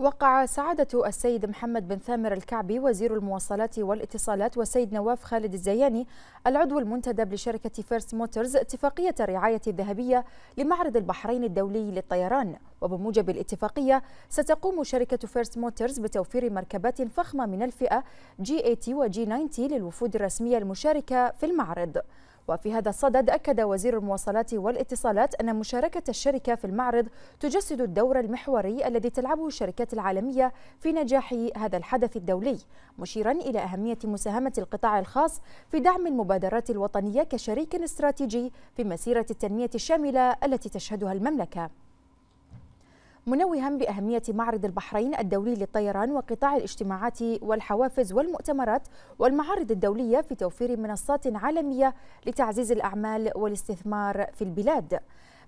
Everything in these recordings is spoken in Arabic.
وقع سعادة السيد محمد بن ثامر الكعبي وزير المواصلات والاتصالات والسيد نواف خالد الزياني العضو المنتدب لشركة فيرست موتورز اتفاقية الرعاية الذهبية لمعرض البحرين الدولي للطيران وبموجب الاتفاقية ستقوم شركة فيرست موتورز بتوفير مركبات فخمة من الفئة جي اي تي وجي 90 للوفود الرسمية المشاركة في المعرض وفي هذا الصدد أكد وزير المواصلات والاتصالات أن مشاركة الشركة في المعرض تجسد الدور المحوري الذي تلعبه الشركات العالمية في نجاح هذا الحدث الدولي مشيرا إلى أهمية مساهمة القطاع الخاص في دعم المبادرات الوطنية كشريك استراتيجي في مسيرة التنمية الشاملة التي تشهدها المملكة منوها بأهمية معرض البحرين الدولي للطيران وقطاع الاجتماعات والحوافز والمؤتمرات والمعارض الدولية في توفير منصات عالمية لتعزيز الأعمال والاستثمار في البلاد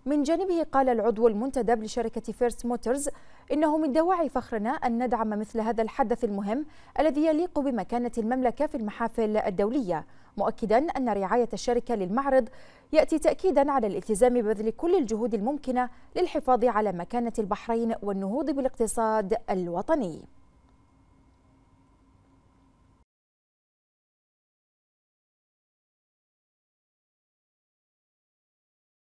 من جانبه قال العضو المنتدب لشركة فيرست موتورز إنه من دواعي فخرنا أن ندعم مثل هذا الحدث المهم الذي يليق بمكانة المملكة في المحافل الدولية مؤكدا أن رعاية الشركة للمعرض يأتي تأكيدا على الالتزام ببذل كل الجهود الممكنة للحفاظ على مكانة البحرين والنهوض بالاقتصاد الوطني